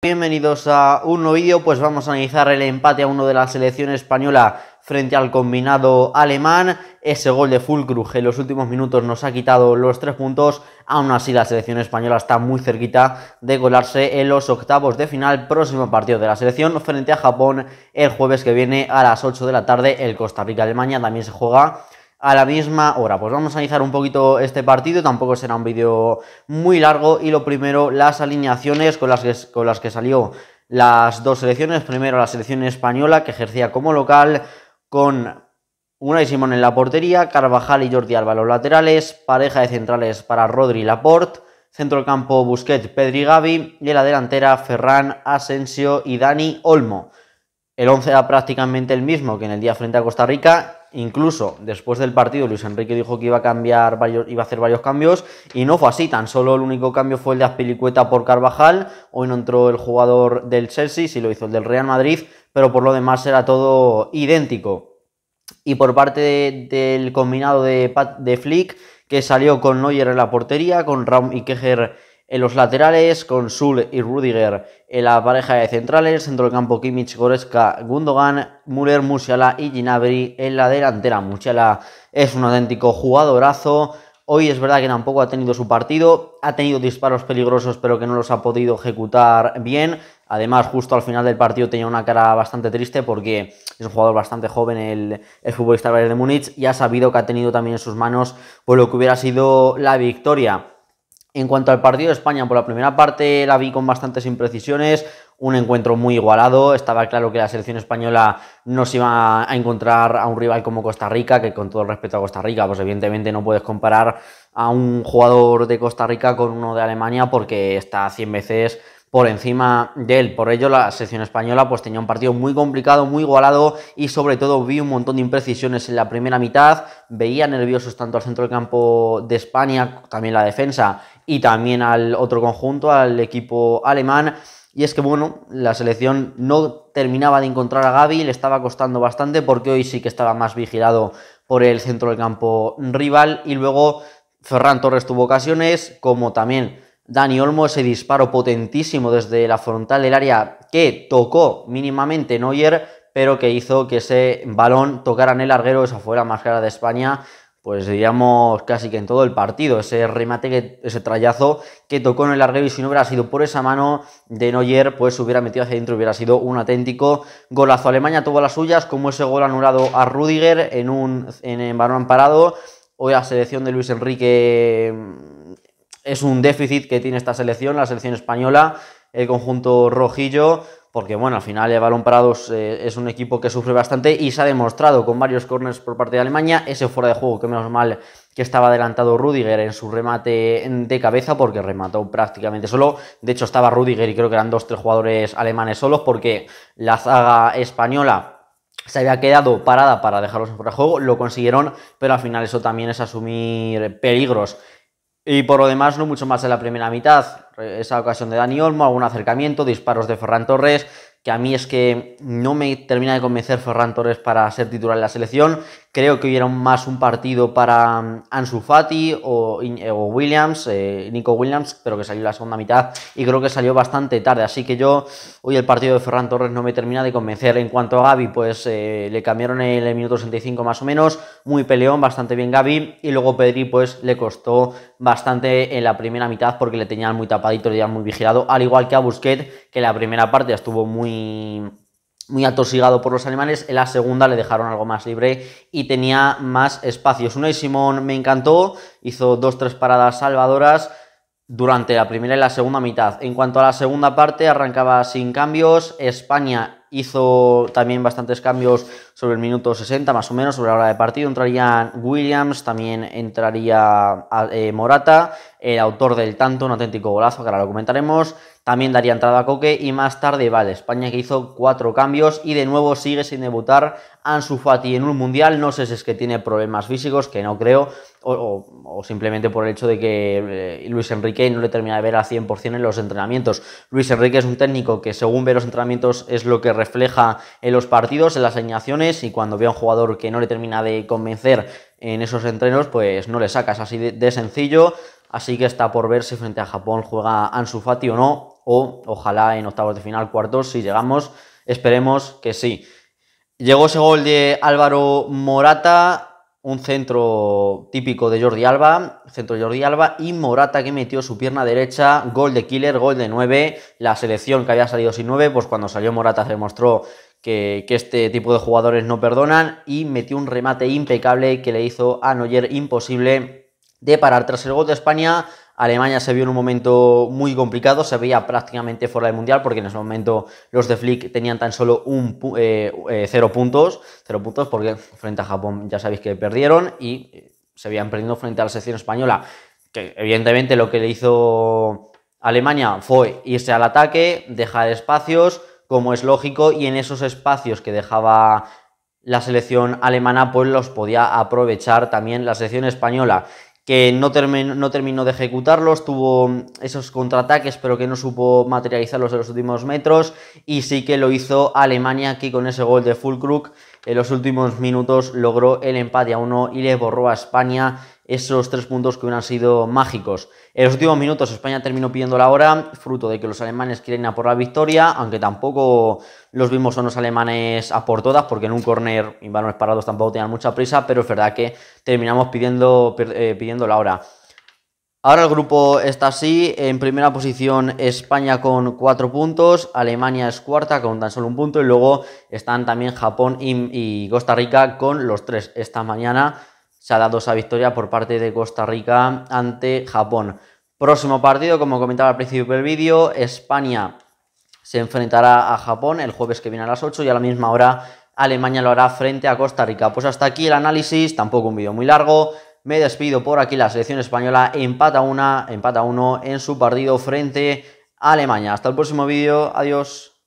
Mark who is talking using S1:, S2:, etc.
S1: Bienvenidos a un nuevo vídeo, pues vamos a analizar el empate a uno de la selección española frente al combinado alemán. Ese gol de Fulkrug en los últimos minutos nos ha quitado los tres puntos. Aún así, la selección española está muy cerquita de colarse en los octavos de final. Próximo partido de la selección frente a Japón el jueves que viene a las 8 de la tarde. El Costa Rica-Alemania también se juega a la misma hora. Pues vamos a analizar un poquito este partido, tampoco será un vídeo muy largo y lo primero las alineaciones con las que, salió las dos selecciones, primero la selección española que ejercía como local con y Simón en la portería, Carvajal y Jordi Alba los laterales, pareja de centrales para Rodri Laporte, centrocampo Busquets, Pedri Gavi y en la delantera Ferran, Asensio y Dani Olmo. El 11 era prácticamente el mismo que en el día frente a Costa Rica. Incluso después del partido, Luis Enrique dijo que iba a cambiar iba a hacer varios cambios y no fue así. Tan solo el único cambio fue el de Azpilicueta por Carvajal. Hoy no entró el jugador del Chelsea, sí lo hizo el del Real Madrid, pero por lo demás era todo idéntico. Y por parte del combinado de, de Flick, que salió con Neuer en la portería, con Raum y Keger en los laterales, con Sul y Rudiger. En la pareja de centrales, Dentro del campo Kimmich, Goreska, Gundogan, Müller, Musiala y Ginabri. En la delantera, Musiala es un auténtico jugadorazo. Hoy es verdad que tampoco ha tenido su partido, ha tenido disparos peligrosos pero que no los ha podido ejecutar bien. Además, justo al final del partido tenía una cara bastante triste porque es un jugador bastante joven, el, futbolista de Múnich, y ha sabido que ha tenido también en sus manos por pues, lo que hubiera sido la victoria. En cuanto al partido de España, por la primera parte la vi con bastantes imprecisiones, un encuentro muy igualado, estaba claro que la selección española no se iba a encontrar a un rival como Costa Rica, que con todo el respeto a Costa Rica, pues evidentemente no puedes comparar a un jugador de Costa Rica con uno de Alemania porque está 100 veces por encima de él. Por ello, la selección española pues, tenía un partido muy complicado, muy igualado y sobre todo vi un montón de imprecisiones en la primera mitad. Veía nerviosos tanto al centro del campo de España, también la defensa y también al otro conjunto, al equipo alemán. Y es que, bueno, la selección no terminaba de encontrar a Gaby, le estaba costando bastante porque hoy sí que estaba más vigilado por el centro del campo rival. Y luego Ferran Torres tuvo ocasiones, como también Dani Olmo, ese disparo potentísimo desde la frontal del área que tocó mínimamente Neuer, pero que hizo que ese balón tocara en el larguero, esa fue la más cara de España, pues diríamos casi que en todo el partido, ese remate, que, ese trayazo que tocó en el larguero y si no hubiera sido por esa mano de Neuer, pues hubiera metido hacia adentro, hubiera sido un auténtico golazo. Alemania tuvo las suyas, como ese gol anulado a Rudiger en un en, balón parado, o la selección de Luis Enrique es un déficit que tiene esta selección, la selección española, el conjunto rojillo, porque bueno, al final el Balón Parados eh, es un equipo que sufre bastante y se ha demostrado con varios corners por parte de Alemania, ese fuera de juego que menos mal que estaba adelantado Rudiger en su remate de cabeza porque remató prácticamente solo, de hecho estaba Rudiger y creo que eran dos tres jugadores alemanes solos porque la zaga española se había quedado parada para dejarlos fuera de juego, lo consiguieron, pero al final eso también es asumir peligros y por lo demás, no mucho más en la primera mitad. Esa ocasión de Dani Olmo, algún acercamiento, disparos de Ferran Torres, que a mí es que no me termina de convencer Ferran Torres para ser titular en la selección. Creo que hubiera más un partido para mm, Ansu Fati o, eh, Williams, eh, Nico Williams, pero que salió la segunda mitad y creo que salió bastante tarde. Así que yo, hoy el partido de Ferran Torres no me termina de convencer. En cuanto a Gaby, pues eh, le cambiaron el, el minuto 65 más o menos, muy peleón, bastante bien Gaby, y luego Pedri pues le costó bastante en la primera mitad porque le tenían muy tapadito, le tenían muy vigilado, al igual que a Busquets, que la primera parte estuvo muy muy atosigado por los animales, En la segunda le dejaron algo más libre y tenía más espacios. y Simón me encantó, hizo dos, tres paradas salvadoras durante la primera y la segunda mitad. En cuanto a la segunda parte, arrancaba sin cambios. España hizo también bastantes cambios sobre el minuto 60, más o menos, sobre la hora de partido. Entrarían Williams, también entraría eh, Morata, el autor del tanto, un auténtico golazo, que ahora lo comentaremos. También daría entrada a Coque y más tarde vale, España que hizo cuatro cambios y de nuevo sigue sin debutar Ansu Fati en un mundial. No sé si es que tiene problemas físicos, que no creo, o, simplemente por el hecho de que eh, Luis Enrique no le termina de ver al 100% en los entrenamientos. Luis Enrique es un técnico que según ve los entrenamientos es lo que refleja en los partidos, en las alineaciones y cuando ve a un jugador que no le termina de convencer en esos entrenos, pues no le sacas así de, de sencillo. Así que está por ver si frente a Japón juega Ansu Fati o no o ojalá en octavos de final, cuartos, si llegamos, esperemos que sí. Llegó ese gol de Álvaro Morata, un centro típico de Jordi Alba, centro de Jordi Alba y Morata que metió su pierna derecha, gol de killer, gol de 9, la selección que había salido sin 9, pues cuando salió Morata se demostró que, que, este tipo de jugadores no perdonan y metió un remate impecable que le hizo a Neuer imposible de parar tras el gol de España. Alemania se vio en un momento muy complicado, se veía prácticamente fuera del Mundial porque en ese momento los de Flick tenían tan solo un, eh, eh, cero puntos, cero puntos porque frente a Japón ya sabéis que perdieron y eh, se habían perdido frente a la selección española, que evidentemente lo que le hizo Alemania fue irse al ataque, dejar espacios, como es lógico, y en esos espacios que dejaba la selección alemana, pues los podía aprovechar también la selección española que no, no terminó de ejecutarlos, tuvo esos contraataques pero que no supo materializarlos en los últimos metros y sí que lo hizo Alemania que con ese gol de Fulkrug en los últimos minutos logró el empate a uno y le borró a España esos tres puntos que hubieran sido mágicos. En los últimos minutos España terminó pidiendo la hora, fruto de que los alemanes quieren aportar a por la victoria, aunque tampoco los vimos son los alemanes a por todas, porque en un corner y balones parados tampoco tenían mucha prisa, pero es verdad que terminamos pidiendo, eh, pidiendo la hora. Ahora el grupo está así, en primera posición España con cuatro puntos, Alemania es cuarta con tan solo un punto y luego están también Japón y, y Costa Rica con los tres. Esta mañana se ha dado esa victoria por parte de Costa Rica ante Japón. Próximo partido, como comentaba al principio del vídeo, España se enfrentará a Japón el jueves que viene a las 8 y a la misma hora Alemania lo hará frente a Costa Rica. Pues hasta aquí el análisis, tampoco un vídeo muy largo. Me despido por aquí, la selección española empata una, empata uno en su partido frente a Alemania. Hasta el próximo vídeo, adiós.